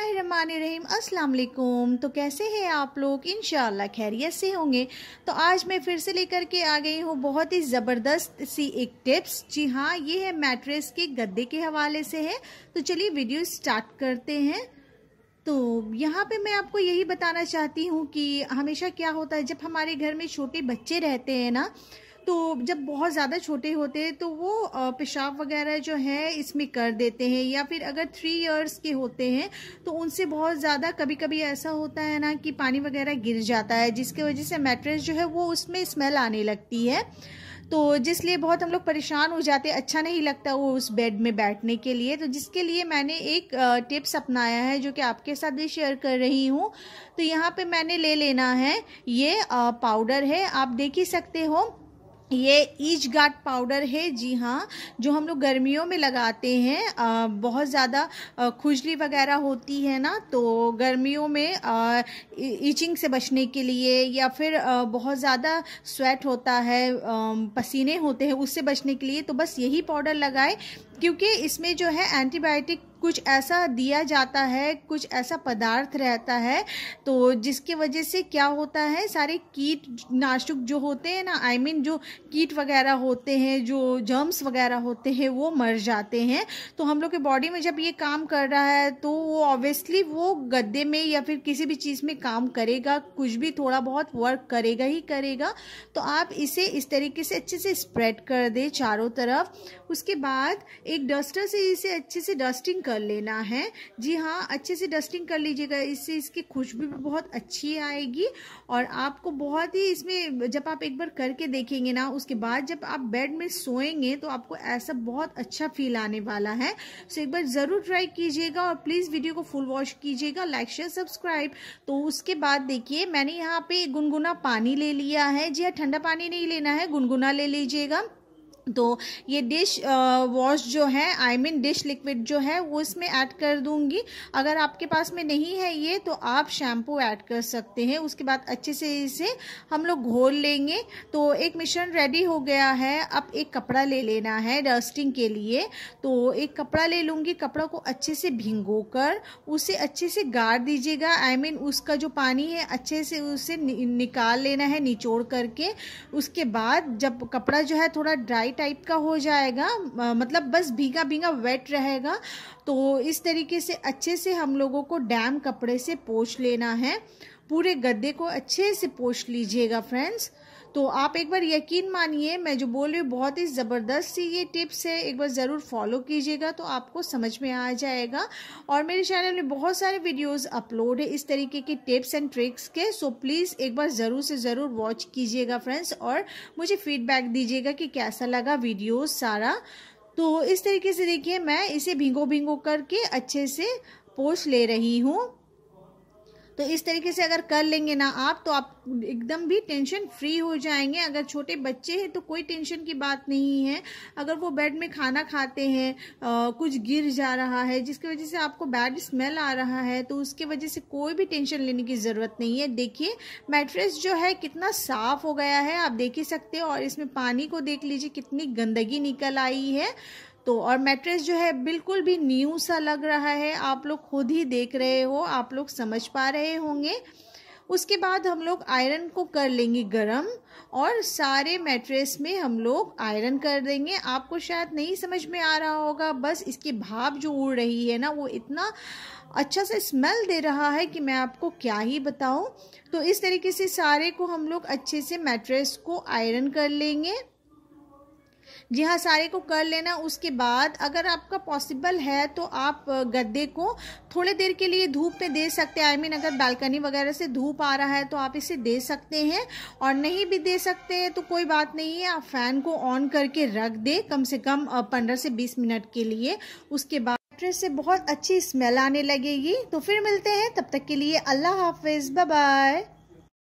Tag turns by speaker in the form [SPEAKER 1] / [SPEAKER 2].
[SPEAKER 1] बिसमीम अस्सलाम तो कैसे हैं आप लोग इन खैरियत से होंगे तो आज मैं फिर से लेकर के आ गई हूँ बहुत ही ज़बरदस्त सी एक टिप्स जी हाँ ये है मैट्रेस के गद्दे के हवाले से है तो चलिए वीडियो स्टार्ट करते हैं तो यहाँ पे मैं आपको यही बताना चाहती हूँ कि हमेशा क्या होता है जब हमारे घर में छोटे बच्चे रहते हैं ना तो जब बहुत ज़्यादा छोटे होते हैं तो वो पेशाब वगैरह जो है इसमें कर देते हैं या फिर अगर थ्री इयर्स के होते हैं तो उनसे बहुत ज़्यादा कभी कभी ऐसा होता है ना कि पानी वगैरह गिर जाता है जिसकी वजह से मैट्रेस जो है वो उसमें स्मेल आने लगती है तो जिसलिए बहुत हम लोग परेशान हो जाते अच्छा नहीं लगता वो उस बेड में बैठने के लिए तो जिसके लिए मैंने एक टिप्स अपनाया है जो कि आपके साथ भी शेयर कर रही हूँ तो यहाँ पे मैंने ले लेना है ये पाउडर है आप देख ही सकते हो ये ईच गार्ड पाउडर है जी हाँ जो हम लोग गर्मियों में लगाते हैं आ, बहुत ज़्यादा खुजली वगैरह होती है ना तो गर्मियों में ईचिंग से बचने के लिए या फिर आ, बहुत ज़्यादा स्वेट होता है आ, पसीने होते हैं उससे बचने के लिए तो बस यही पाउडर लगाए क्योंकि इसमें जो है एंटीबायोटिक कुछ ऐसा दिया जाता है कुछ ऐसा पदार्थ रहता है तो जिसके वजह से क्या होता है सारे कीट नाशुक जो होते हैं ना आई I मीन mean, जो कीट वगैरह होते हैं जो जर्म्स वगैरह होते हैं वो मर जाते हैं तो हम लोग के बॉडी में जब ये काम कर रहा है तो वो ऑब्वियसली वो गद्दे में या फिर किसी भी चीज़ में काम करेगा कुछ भी थोड़ा बहुत वर्क करेगा ही करेगा तो आप इसे इस तरीके से अच्छे से स्प्रेड कर दें चारों तरफ उसके बाद एक डस्टर से इसे अच्छे से डस्टिंग कर लेना है जी हाँ अच्छे से डस्टिंग कर लीजिएगा इससे इसकी खुशबू भी बहुत अच्छी आएगी और आपको बहुत ही इसमें जब आप एक बार करके देखेंगे ना उसके बाद जब आप बेड में सोएंगे तो आपको ऐसा बहुत अच्छा फील आने वाला है सो एक बार ज़रूर ट्राई कीजिएगा और प्लीज़ वीडियो को फुल वॉश कीजिएगा लाइक शेयर सब्सक्राइब तो उसके बाद देखिए मैंने यहाँ पर गुनगुना पानी ले लिया है जी हाँ ठंडा पानी नहीं लेना है गुनगुना ले लीजिएगा तो ये डिश वॉश जो है आई मीन डिश लिक्विड जो है वो इसमें ऐड कर दूंगी अगर आपके पास में नहीं है ये तो आप शैम्पू ऐड कर सकते हैं उसके बाद अच्छे से इसे हम लोग घोल लेंगे तो एक मिश्रण रेडी हो गया है अब एक कपड़ा ले लेना है डस्टिंग के लिए तो एक कपड़ा ले लूँगी कपड़ा को अच्छे से भिंगो कर उसे अच्छे से गाड़ दीजिएगा आई मीन उसका जो पानी है अच्छे से उसे निकाल लेना है निचोड़ करके उसके बाद जब कपड़ा जो है थोड़ा ड्राई टाइप का हो जाएगा मतलब बस भीगा भीगा वेट रहेगा तो इस तरीके से अच्छे से हम लोगों को डैम कपड़े से पोछ लेना है पूरे गद्दे को अच्छे से पोछ लीजिएगा फ्रेंड्स तो आप एक बार यकीन मानिए मैं जो बोल रही हूँ बहुत ही ज़बरदस्त सी ये टिप्स है एक बार ज़रूर फॉलो कीजिएगा तो आपको समझ में आ जाएगा और मेरे चैनल में बहुत सारे वीडियोस अपलोड है इस तरीके के टिप्स एंड ट्रिक्स के सो प्लीज़ एक बार ज़रूर से ज़रूर वॉच कीजिएगा फ्रेंड्स और मुझे फीडबैक दीजिएगा कि कैसा लगा वीडियो सारा तो इस तरीके से देखिए मैं इसे भिंगो भिंगो करके अच्छे से पोस्ट ले रही हूँ तो इस तरीके से अगर कर लेंगे ना आप तो आप एकदम भी टेंशन फ्री हो जाएंगे अगर छोटे बच्चे हैं तो कोई टेंशन की बात नहीं है अगर वो बेड में खाना खाते हैं कुछ गिर जा रहा है जिसकी वजह से आपको बैड स्मेल आ रहा है तो उसके वजह से कोई भी टेंशन लेने की ज़रूरत नहीं है देखिए मैट्रेस जो है कितना साफ हो गया है आप देख ही सकते हो और इसमें पानी को देख लीजिए कितनी गंदगी निकल आई है तो और मैट्रेस जो है बिल्कुल भी न्यू सा लग रहा है आप लोग खुद ही देख रहे हो आप लोग समझ पा रहे होंगे उसके बाद हम लोग आयरन को कर लेंगे गरम और सारे मैट्रेस में हम लोग आयरन कर देंगे आपको शायद नहीं समझ में आ रहा होगा बस इसकी भाप जो उड़ रही है ना वो इतना अच्छा से स्मेल दे रहा है कि मैं आपको क्या ही बताऊं तो इस तरीके से सारे को हम लोग अच्छे से मैट्रेस को आयरन कर लेंगे जी हाँ सारे को कर लेना उसके बाद अगर आपका पॉसिबल है तो आप गद्दे को थोड़े देर के लिए धूप में दे सकते हैं आई मीन अगर बालकनी वगैरह से धूप आ रहा है तो आप इसे दे सकते हैं और नहीं भी दे सकते हैं तो कोई बात नहीं है आप फैन को ऑन करके रख दे कम से कम पंद्रह से बीस मिनट के लिए उसके बाद ट्रेस से बहुत अच्छी स्मेल आने लगेगी तो फिर मिलते हैं तब तक के लिए अल्लाह हाफिज़ बाय